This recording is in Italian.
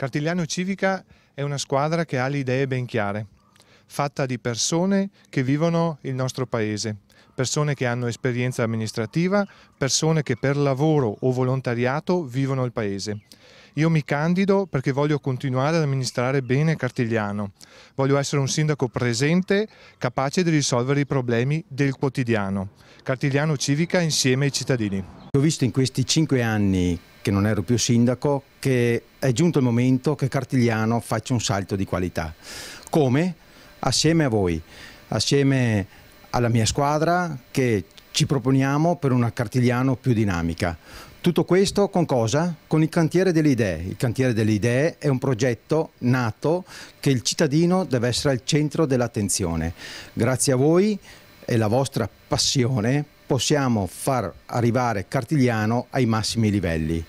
Cartigliano Civica è una squadra che ha le idee ben chiare, fatta di persone che vivono il nostro paese, persone che hanno esperienza amministrativa, persone che per lavoro o volontariato vivono il paese. Io mi candido perché voglio continuare ad amministrare bene Cartigliano, voglio essere un sindaco presente, capace di risolvere i problemi del quotidiano. Cartigliano Civica insieme ai cittadini. Ho visto in questi cinque anni che non ero più sindaco, che è giunto il momento che Cartigliano faccia un salto di qualità. Come? Assieme a voi, assieme alla mia squadra che ci proponiamo per una Cartigliano più dinamica. Tutto questo con cosa? Con il cantiere delle idee. Il cantiere delle idee è un progetto nato che il cittadino deve essere al centro dell'attenzione. Grazie a voi e la vostra passione possiamo far arrivare Cartigliano ai massimi livelli.